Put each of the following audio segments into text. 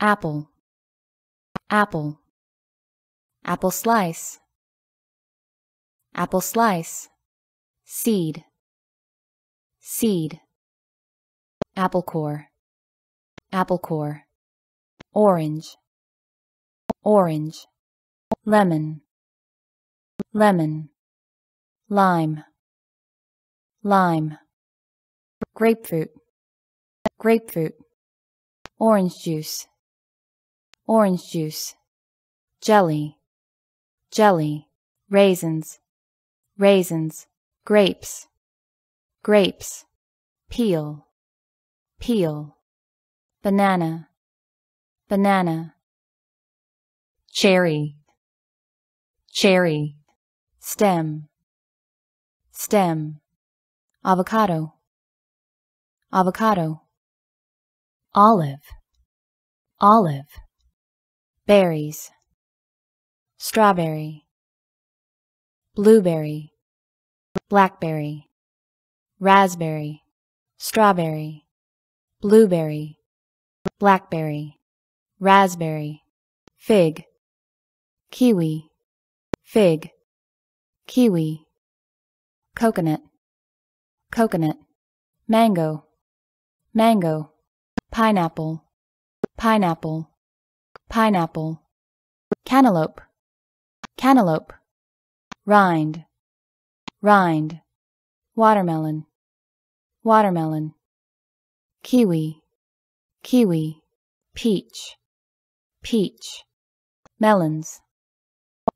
apple apple apple slice apple slice seed seed apple core apple core orange orange lemon lemon lime lime grapefruit grapefruit orange juice orange juice, jelly, jelly, raisins, raisins, grapes, grapes, peel, peel, banana, banana, cherry, cherry, stem, stem, avocado, avocado, olive, olive, berries, strawberry, blueberry, blackberry, raspberry, strawberry, blueberry, blackberry, raspberry, fig, kiwi, fig, kiwi, coconut, coconut, mango, mango, pineapple, pineapple, pineapple, cantaloupe, cantaloupe, rind, rind, watermelon, watermelon, kiwi, kiwi, peach, peach, melons,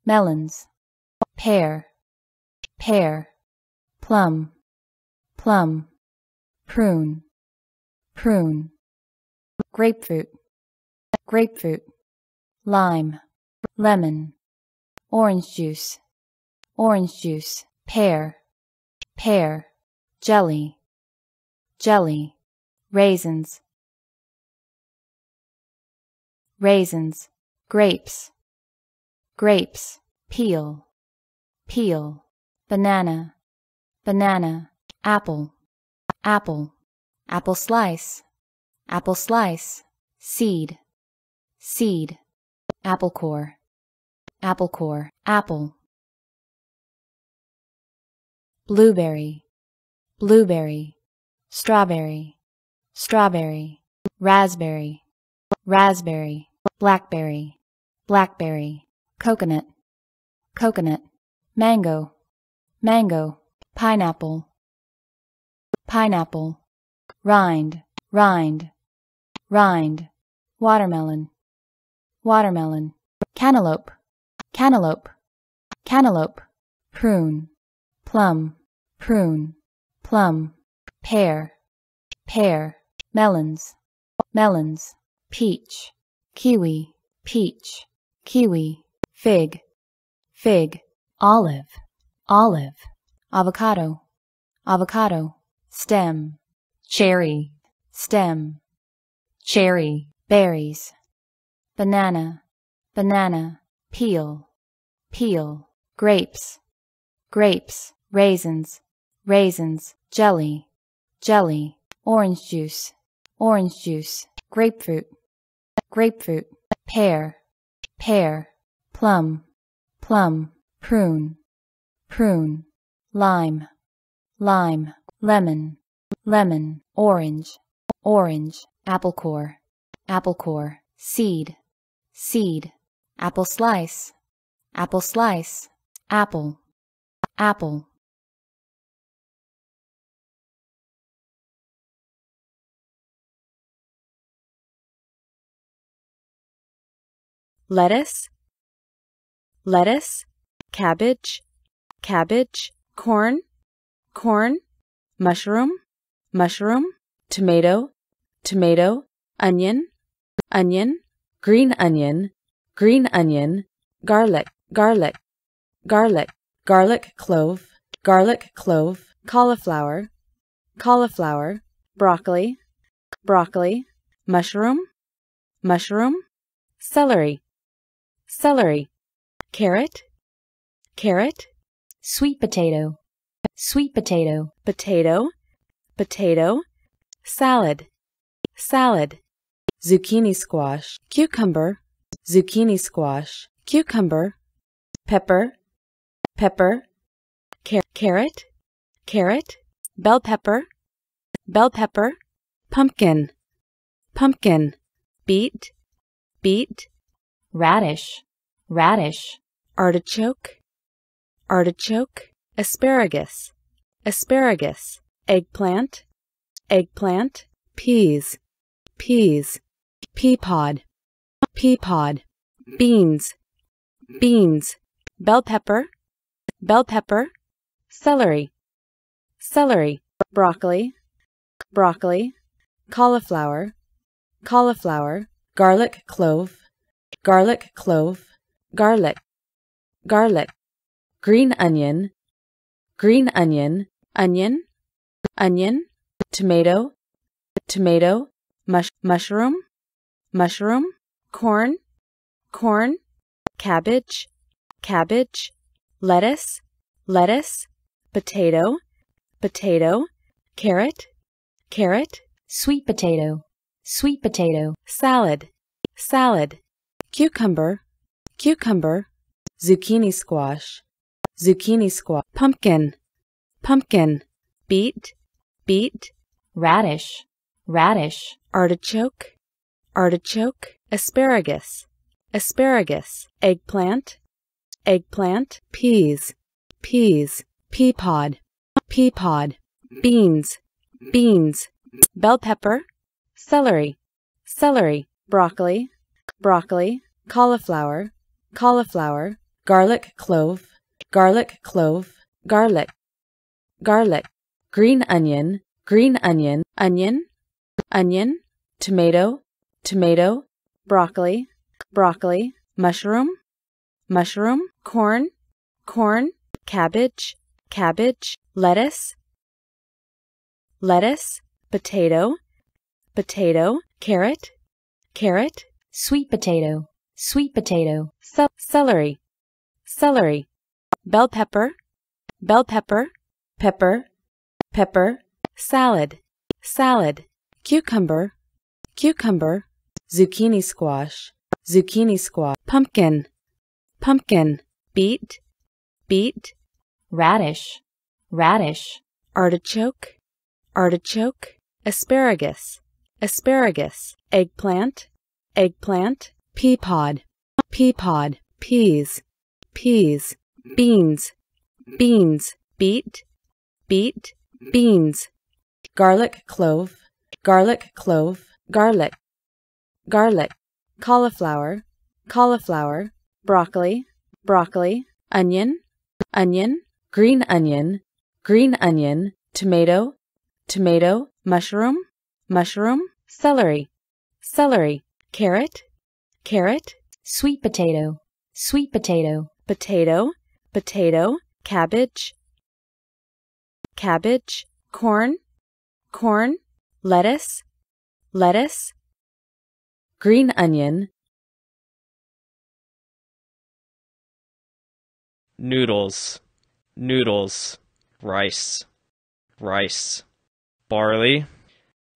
melons, pear, pear, plum, plum, prune, prune, grapefruit, grapefruit, lime, lemon, orange juice, orange juice, pear, pear, jelly, jelly, raisins, raisins, grapes, grapes, peel, peel, banana, banana, apple, apple, apple slice, apple slice, seed, seed, apple core, apple core, apple. Blueberry, blueberry, strawberry, strawberry, raspberry, raspberry, blackberry, blackberry, coconut, coconut, mango, mango, pineapple, pineapple, rind, rind, rind, watermelon, watermelon, cantaloupe, cantaloupe, cantaloupe, prune, plum, prune, plum, pear, pear, melons, melons, peach, kiwi, peach, kiwi, fig, fig, olive, olive, avocado, avocado, stem, cherry, stem, cherry, berries, banana, banana, peel, peel, grapes, grapes, raisins, raisins, jelly, jelly, orange juice, orange juice, grapefruit, grapefruit, pear, pear, plum, plum, prune, prune, lime, lime, lemon, lemon, orange, orange, apple core, apple core, seed, seed, apple slice, apple slice, apple, apple. Lettuce, lettuce, cabbage, cabbage, corn, corn, mushroom, mushroom, tomato, tomato, onion, onion, green onion, green onion, garlic, garlic, garlic, garlic clove, garlic clove, cauliflower, cauliflower, broccoli, broccoli, mushroom, mushroom, celery, celery, carrot, carrot, sweet potato, sweet potato, potato, potato, salad, salad, zucchini squash, cucumber, zucchini squash, cucumber, pepper, pepper, car carrot, carrot, bell pepper, bell pepper, pumpkin, pumpkin, beet, beet, radish, radish, artichoke, artichoke, asparagus, asparagus, eggplant, eggplant, peas, peas, pea pod, pea pod, beans, beans, bell pepper, bell pepper, celery, celery, broccoli, broccoli, cauliflower, cauliflower, garlic clove, garlic clove, garlic, garlic, green onion, green onion, onion, onion, tomato, tomato, mush mushroom, mushroom, corn, corn, cabbage, cabbage, lettuce, lettuce, potato, potato, carrot, carrot, sweet potato, sweet potato, salad, salad, cucumber, cucumber, zucchini squash, zucchini squash, pumpkin, pumpkin, beet, beet, radish, radish, artichoke, artichoke, asparagus, asparagus, eggplant, eggplant, peas, peas, pea pod, pea pod, beans, beans, bell pepper, celery, celery, broccoli, broccoli, cauliflower, cauliflower, garlic clove, garlic clove, garlic, garlic, green onion, green onion, onion, onion, tomato, tomato, broccoli, broccoli, mushroom, mushroom, corn, corn, cabbage, cabbage, lettuce, lettuce, potato, potato, carrot, carrot, sweet potato, sweet potato, ce celery, celery, bell pepper, bell pepper, pepper, pepper, salad, salad, cucumber, cucumber, zucchini squash, zucchini squash, pumpkin, pumpkin, beet, beet, radish, radish, artichoke, artichoke, asparagus, asparagus, eggplant, eggplant, pea pod, pea pod, peas, peas, beans, beans, beet, beet, beans, garlic clove, garlic clove, garlic, garlic, cauliflower, cauliflower, broccoli, broccoli, onion, onion, green onion, green onion, tomato, tomato, mushroom, mushroom, celery, celery, carrot, carrot, sweet potato, sweet potato, potato, potato, cabbage, cabbage, corn, corn, lettuce, lettuce, green onion, noodles, noodles, rice, rice, barley,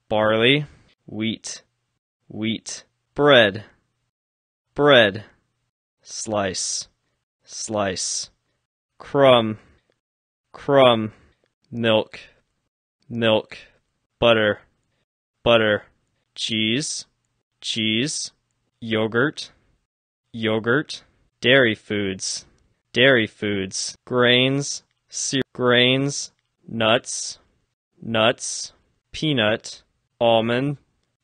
barley, wheat, wheat, bread, bread, slice, slice, crumb, crumb, milk, milk, butter, butter, cheese, cheese, yogurt, yogurt, dairy foods, dairy foods, grains, grains, nuts, nuts, peanut, almond,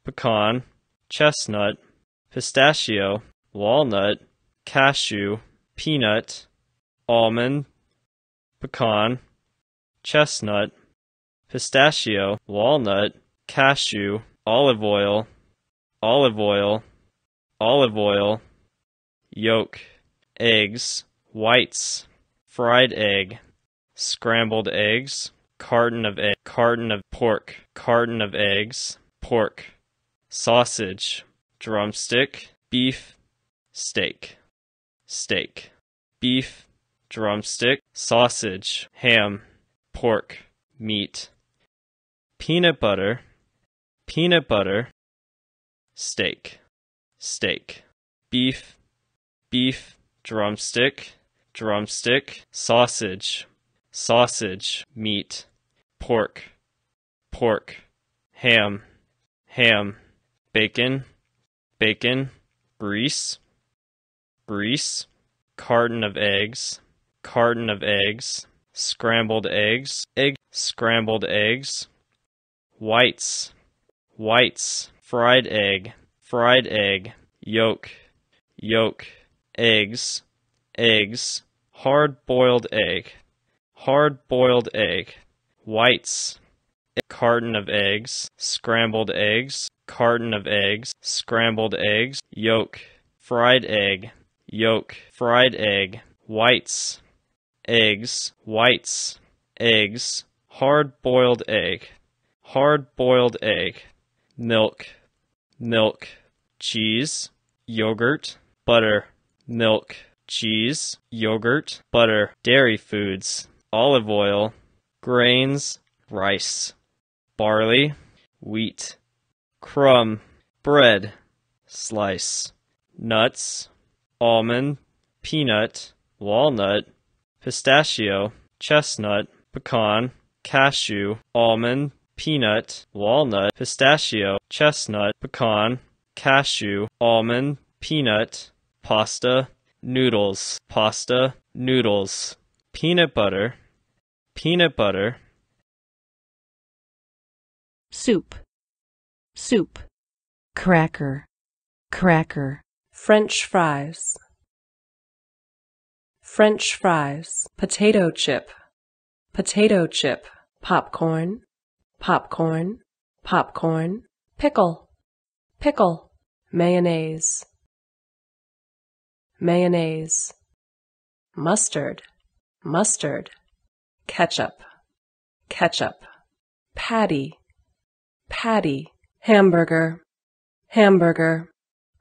pecan, chestnut, pistachio, walnut, cashew, peanut, almond, pecan, chestnut, pistachio, walnut, cashew, olive oil, olive oil, olive oil, yolk, eggs, whites, fried egg, scrambled eggs, carton of egg, carton of pork, carton of eggs, pork, sausage, drumstick, beef, steak, steak, beef, drumstick, sausage, ham, pork, meat, peanut butter, peanut butter, steak, steak, beef, beef, drumstick, drumstick, sausage, sausage, meat, pork, pork, ham, ham, bacon, bacon, grease, grease, carton of eggs, carton of eggs, scrambled eggs, egg, scrambled eggs, whites, whites, fried egg, fried egg, yolk, yolk, eggs, eggs, hard boiled egg, hard boiled egg, whites, carton of eggs, scrambled eggs, carton of eggs, scrambled eggs, yolk, fried egg, yolk, fried egg, whites, eggs, whites, eggs, hard boiled egg, hard boiled egg, milk milk, cheese, yogurt, butter, milk, cheese, yogurt, butter, dairy foods, olive oil, grains, rice, barley, wheat, crumb, bread, slice, nuts, almond, peanut, walnut, pistachio, chestnut, pecan, cashew, almond, peanut, walnut, pistachio, chestnut, pecan, cashew, almond, peanut, pasta, noodles, pasta, noodles, peanut butter, peanut butter, soup, soup, cracker, cracker, french fries, french fries, potato chip, potato chip, popcorn, popcorn, popcorn, pickle, pickle, mayonnaise, mayonnaise, mustard, mustard, ketchup, ketchup, patty, patty, hamburger, hamburger,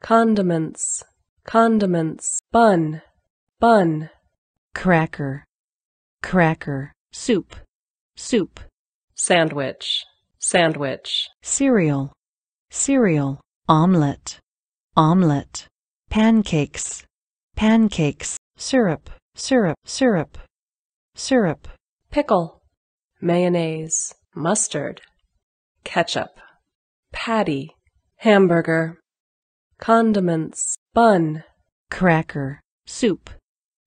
condiments, condiments, bun, bun, cracker, cracker, soup, soup sandwich, sandwich, cereal, cereal, omelette, omelette, pancakes, pancakes, syrup, syrup, syrup, syrup, pickle, mayonnaise, mustard, ketchup, patty, hamburger, condiments, bun, cracker, soup,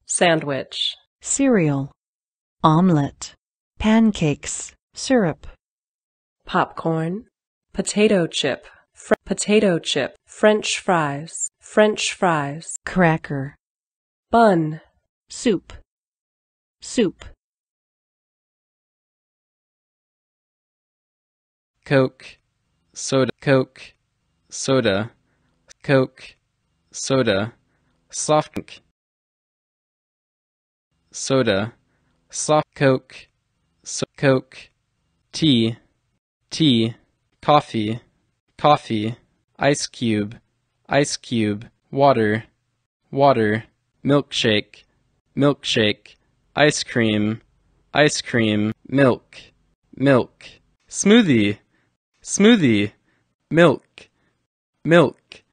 sandwich, cereal, omelette, pancakes, syrup, popcorn, potato chip, fr- potato chip, french fries, french fries, cracker, bun, soup, soup. Coke, soda, Coke, soda, Coke, soda, soft drink, soda, soft Coke, so- Coke tea, tea, coffee, coffee, ice cube, ice cube, water, water, milkshake, milkshake, ice cream, ice cream, milk, milk, smoothie, smoothie, milk, milk.